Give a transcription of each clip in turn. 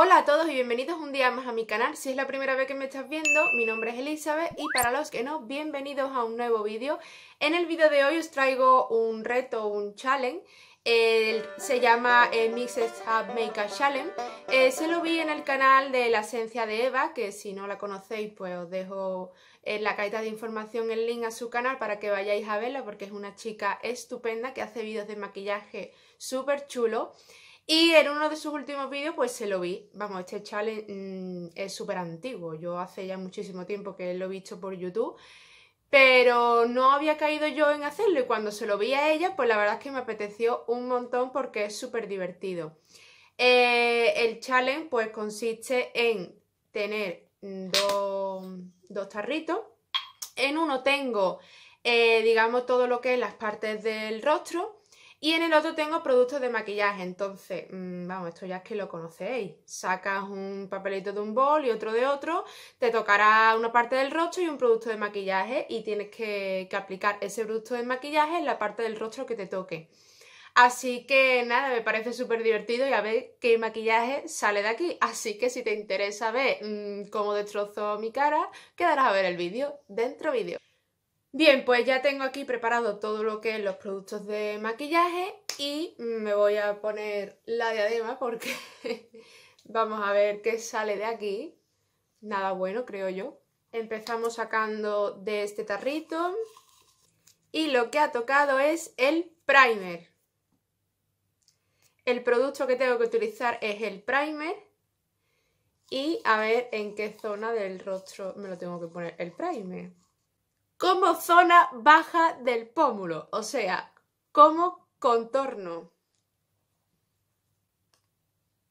Hola a todos y bienvenidos un día más a mi canal. Si es la primera vez que me estás viendo, mi nombre es Elizabeth y para los que no, bienvenidos a un nuevo vídeo. En el vídeo de hoy os traigo un reto, un challenge se llama eh, Mixes Up Challenge. Eh, se lo vi en el canal de La Esencia de Eva, que si no la conocéis, pues os dejo en eh, la cajita de información el link a su canal para que vayáis a verla porque es una chica estupenda que hace vídeos de maquillaje súper chulo. Y en uno de sus últimos vídeos, pues se lo vi. Vamos, este challenge mm, es súper antiguo. Yo hace ya muchísimo tiempo que lo he visto por YouTube. Pero no había caído yo en hacerlo y cuando se lo vi a ella, pues la verdad es que me apeteció un montón porque es súper divertido. Eh, el challenge pues consiste en tener mm, dos, dos tarritos. En uno tengo, eh, digamos, todo lo que es las partes del rostro y en el otro tengo productos de maquillaje, entonces, mm, vamos, esto ya es que lo conocéis. Sacas un papelito de un bol y otro de otro, te tocará una parte del rostro y un producto de maquillaje y tienes que, aplicar ese producto de maquillaje en la parte del rostro que te toque. Así que nada, me parece súper divertido y a ver qué maquillaje sale de aquí. Así que si te interesa ver mm, cómo destrozo mi cara, quedarás a ver el vídeo dentro vídeo. Bien, pues ya tengo aquí preparado todo lo que es los productos de maquillaje y me voy a poner la diadema porque vamos a ver qué sale de aquí. Nada bueno, creo yo. Empezamos sacando de este tarrito y lo que ha tocado es el primer. El producto que tengo que utilizar es el primer y a ver en qué zona del rostro me lo tengo que poner el primer como zona baja del pómulo, o sea, como contorno.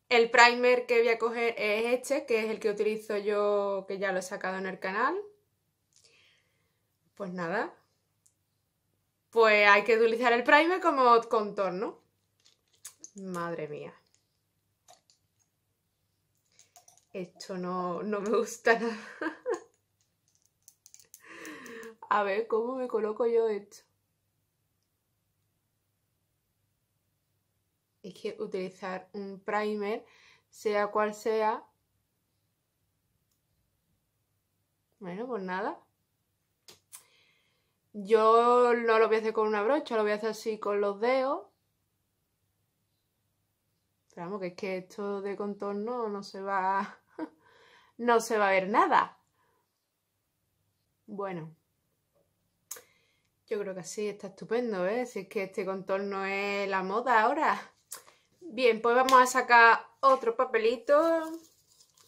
El primer que voy a coger es este, que es el que utilizo yo, que ya lo he sacado en el canal. Pues nada, pues hay que utilizar el primer como contorno. Madre mía. Esto no, no me gusta nada. A ver, ¿cómo me coloco yo esto? Es que utilizar un primer, sea cual sea... Bueno, pues nada. Yo no lo voy a hacer con una brocha, lo voy a hacer así con los dedos. Pero vamos, que es que esto de contorno no se va... no se va a ver nada. Bueno. Yo creo que así está estupendo, ¿eh? Si es que este contorno es la moda ahora. Bien, pues vamos a sacar otro papelito.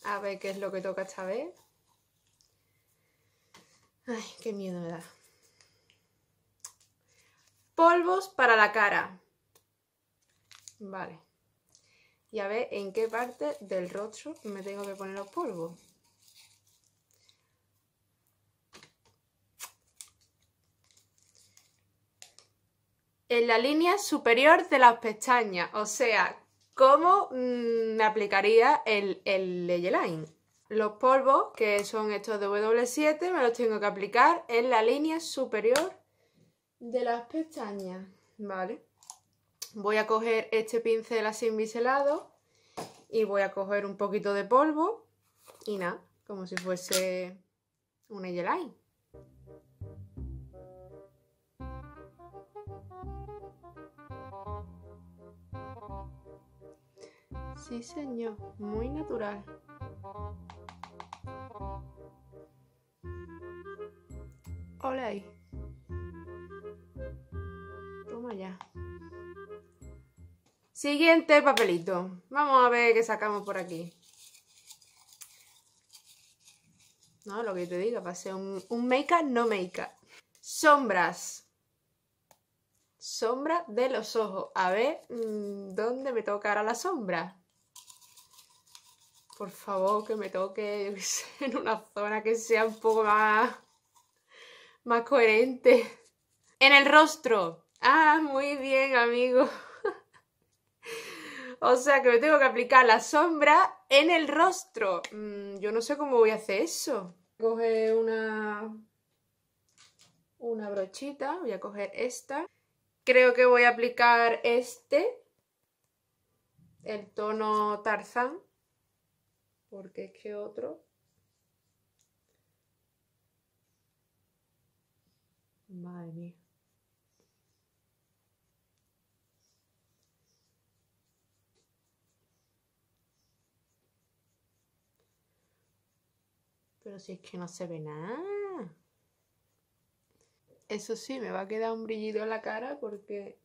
A ver qué es lo que toca esta vez. Ay, qué miedo me da. Polvos para la cara. Vale. Y a ver en qué parte del rostro me tengo que poner los polvos. en la línea superior de las pestañas, o sea, cómo mm, me aplicaría el, el Line. Los polvos, que son estos de W7, me los tengo que aplicar en la línea superior de las pestañas, ¿vale? Voy a coger este pincel así biselado y voy a coger un poquito de polvo y nada, como si fuese un Line. Sí, señor, muy natural. Hola ahí. Toma ya. Siguiente papelito. Vamos a ver qué sacamos por aquí. No, lo que te diga, va a ser un, make -up, no make -up. Sombras. Sombra de los ojos. A ver, mm, ¿dónde me ahora la sombra? por favor, que me toque en una zona que sea un poco más, coherente. En el rostro. Ah, muy bien, amigo. o sea, que me tengo que aplicar la sombra en el rostro. Mm, yo no sé cómo voy a hacer eso. Coge una, una brochita, voy a coger esta. Creo que voy a aplicar este, el tono Tarzán porque es que otro madre mía pero si es que no se ve nada eso sí me va a quedar un brillito en la cara porque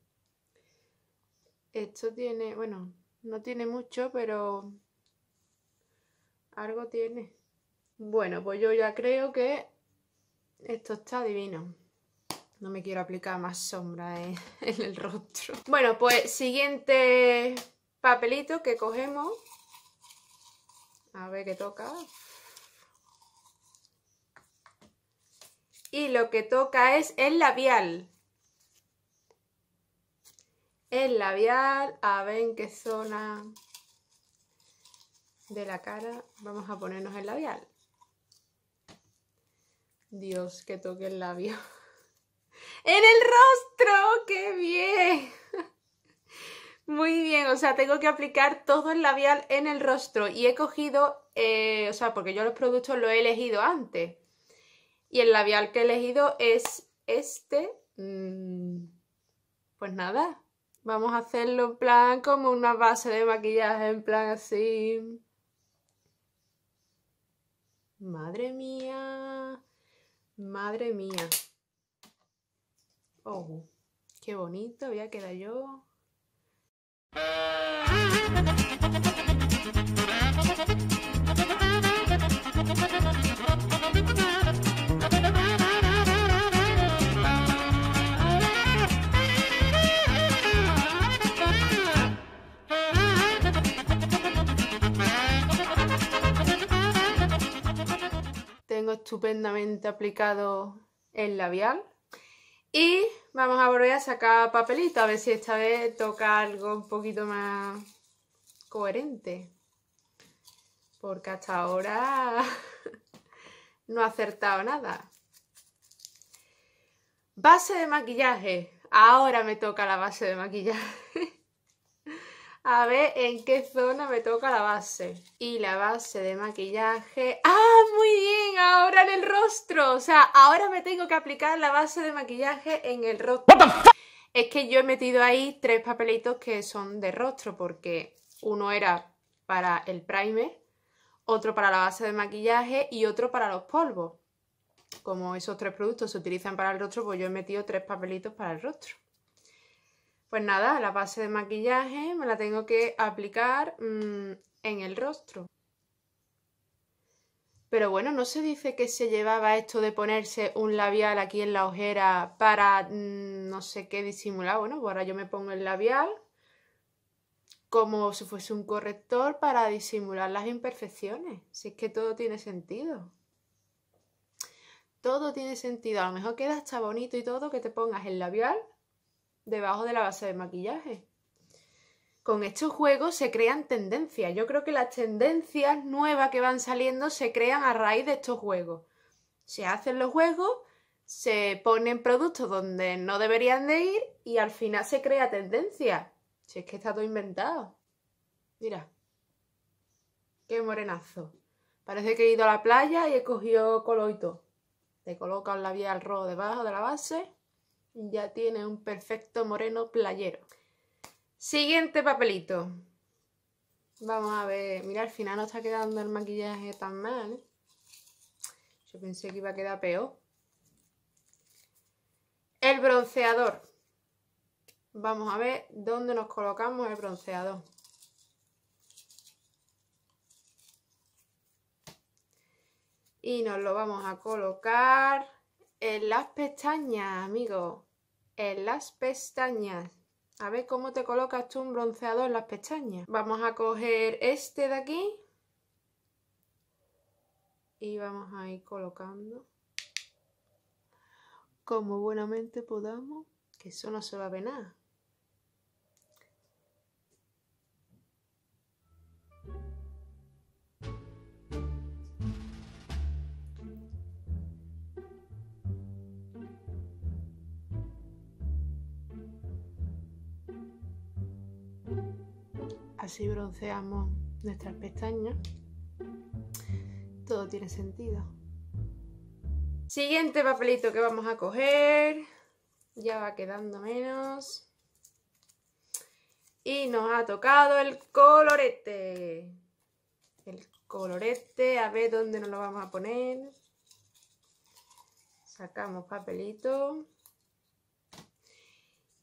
esto tiene bueno no tiene mucho pero algo tiene. Bueno, pues yo ya creo que esto está divino. No me quiero aplicar más sombra en, el rostro. Bueno, pues siguiente papelito que cogemos. A ver qué toca. Y lo que toca es el labial. El labial, a ver en qué zona de la cara vamos a ponernos el labial. Dios, que toque el labio. ¡En el rostro! ¡Qué bien! Muy bien, o sea, tengo que aplicar todo el labial en el rostro y he cogido, eh, o sea, porque yo los productos los he elegido antes. Y el labial que he elegido es este. Mm, pues nada, vamos a hacerlo en plan como una base de maquillaje, en plan así. Madre mía, madre mía. ¡Oh! qué bonito, Ya a yo. estupendamente aplicado el labial. Y vamos a volver a sacar papelito, a ver si esta vez toca algo un poquito más coherente. Porque hasta ahora no ha acertado nada. Base de maquillaje. Ahora me toca la base de maquillaje. a ver en qué zona me toca la base. Y la base de maquillaje. ¡Ah! muy bien ahora en el rostro. O sea, ahora me tengo que aplicar la base de maquillaje en el rostro. Es que yo he metido ahí tres papelitos que son de rostro, porque uno era para el primer, otro para la base de maquillaje y otro para los polvos. Como esos tres productos se utilizan para el rostro, pues yo he metido tres papelitos para el rostro. Pues nada, la base de maquillaje me la tengo que aplicar mm, en el rostro. Pero bueno, ¿no se dice que se llevaba esto de ponerse un labial aquí en la ojera para mm, no sé qué disimular? Bueno, pues ahora yo me pongo el labial como si fuese un corrector para disimular las imperfecciones. Si es que todo tiene sentido. Todo tiene sentido. A lo mejor queda hasta bonito y todo que te pongas el labial debajo de la base de maquillaje con estos juegos se crean tendencias. Yo creo que las tendencias nuevas que van saliendo se crean a raíz de estos juegos. Se hacen los juegos, se ponen productos donde no deberían de ir y al final se crea tendencia. Si es que está todo inventado. Mira. Qué morenazo. Parece que he ido a la playa y he cogido coloito. Te colocan la vía al rojo debajo de la base y ya tiene un perfecto moreno playero. Siguiente papelito. Vamos a ver. Mira, al final no está quedando el maquillaje tan mal. Yo pensé que iba a quedar peor. El bronceador. Vamos a ver dónde nos colocamos el bronceador. Y nos lo vamos a colocar en las pestañas, amigos. En las pestañas. A ver cómo te colocas tú un bronceador en las pestañas. Vamos a coger este de aquí. Y vamos a ir colocando. Como buenamente podamos. Que eso no se va a ver nada. Así bronceamos nuestras pestañas. Todo tiene sentido. Siguiente papelito que vamos a coger. Ya va quedando menos. Y nos ha tocado el colorete. El colorete, a ver dónde nos lo vamos a poner. Sacamos papelito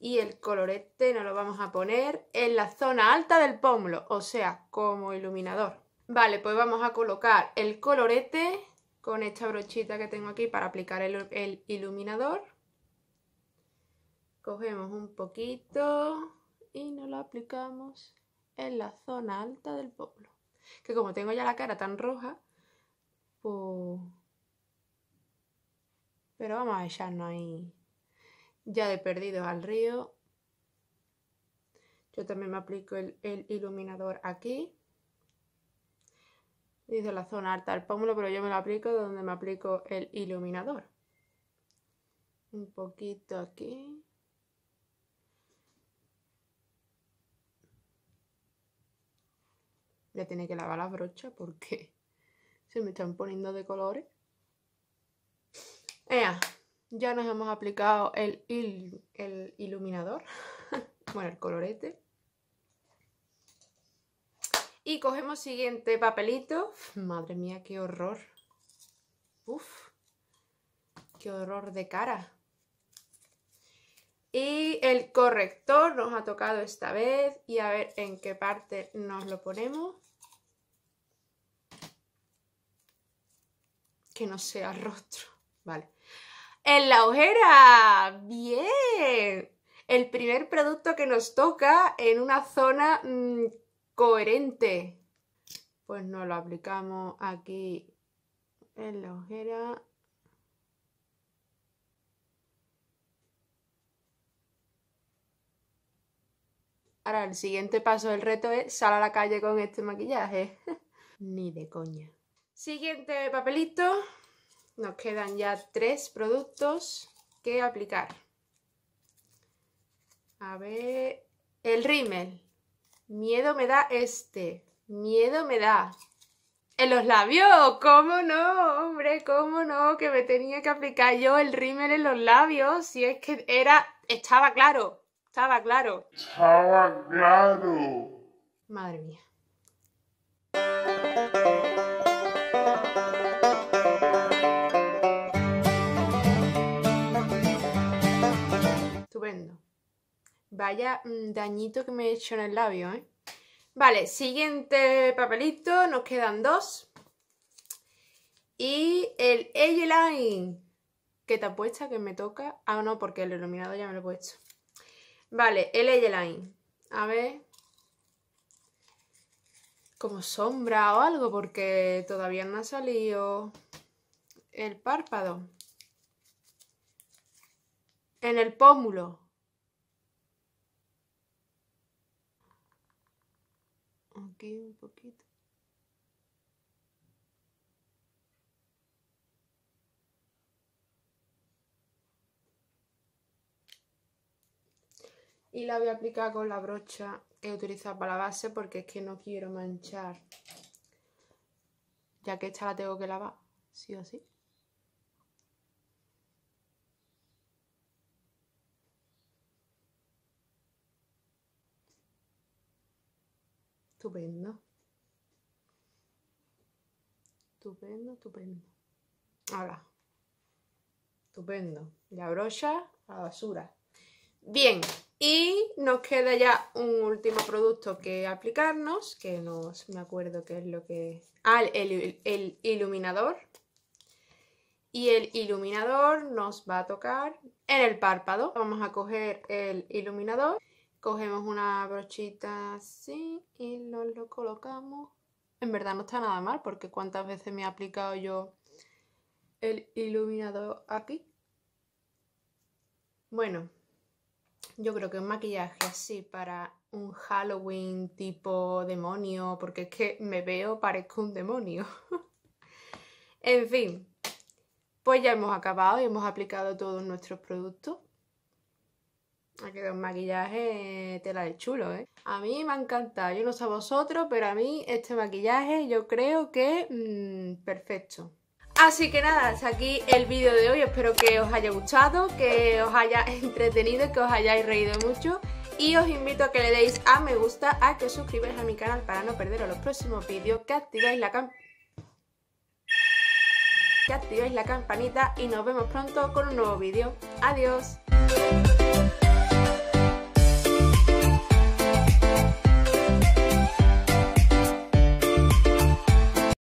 y el colorete nos lo vamos a poner en la zona alta del pómulo, o sea, como iluminador. Vale, pues vamos a colocar el colorete con esta brochita que tengo aquí para aplicar el, iluminador. Cogemos un poquito y nos lo aplicamos en la zona alta del pómulo. Que como tengo ya la cara tan roja, pues... Pero vamos a echarnos ahí ya de perdido al río. Yo también me aplico el, iluminador aquí. Dice la zona alta del pómulo, pero yo me lo aplico donde me aplico el iluminador. Un poquito aquí. Ya tiene que lavar la brocha porque se me están poniendo de colores. ¡Ea! Ya nos hemos aplicado el, iluminador, bueno, el colorete. Y cogemos siguiente papelito. Madre mía, qué horror. Uf, qué horror de cara. Y el corrector nos ha tocado esta vez. Y a ver en qué parte nos lo ponemos. Que no sea rostro. Vale en la ojera. Bien. El primer producto que nos toca en una zona mm, coherente. Pues no lo aplicamos aquí en la ojera. Ahora, el siguiente paso del reto es sal a la calle con este maquillaje. Ni de coña. Siguiente papelito. Nos quedan ya tres productos que aplicar. A ver, el rímel. Miedo me da este. Miedo me da. En los labios, ¿cómo no? Hombre, ¿cómo no? Que me tenía que aplicar yo el rímel en los labios. Si es que era, estaba claro, estaba claro. Estaba claro. Madre mía. Vaya mm, dañito que me he hecho en el labio, ¿eh? Vale, siguiente papelito, nos quedan dos. Y el Eyeline, que te apuesta que me toca. Ah, no, porque el iluminado ya me lo he puesto. Vale, el Eyeline. A ver. Como sombra o algo, porque todavía no ha salido el párpado. En el pómulo. aquí un poquito. Y la voy a aplicar con la brocha que he utilizado para la base porque es que no quiero manchar. Ya que esta la tengo que lavar, sí o sí. Estupendo. Estupendo, estupendo. Ahora. Estupendo. La brocha a basura. Bien. Y nos queda ya un último producto que aplicarnos, que no me acuerdo qué es lo que... Ah, el iluminador. Y el iluminador nos va a tocar en el párpado. Vamos a coger el iluminador Cogemos una brochita así y nos lo colocamos. En verdad no está nada mal porque cuántas veces me he aplicado yo el iluminador aquí. Bueno, yo creo que un maquillaje así para un Halloween tipo demonio, porque es que me veo, parezco un demonio. en fin, pues ya hemos acabado y hemos aplicado todos nuestros productos. Aquí ah, quedado un maquillaje te la del chulo, ¿eh? A mí me ha encantado, yo no sé a vosotros, pero a mí este maquillaje yo creo que mm, perfecto. Así que nada, hasta aquí el vídeo de hoy, espero que os haya gustado, que os haya entretenido, que os hayáis reído mucho y os invito a que le deis a me gusta, a que os suscribáis a mi canal para no perderos los próximos vídeos, que activéis la campanita que activéis la campanita y nos vemos pronto con un nuevo vídeo. ¡Adiós!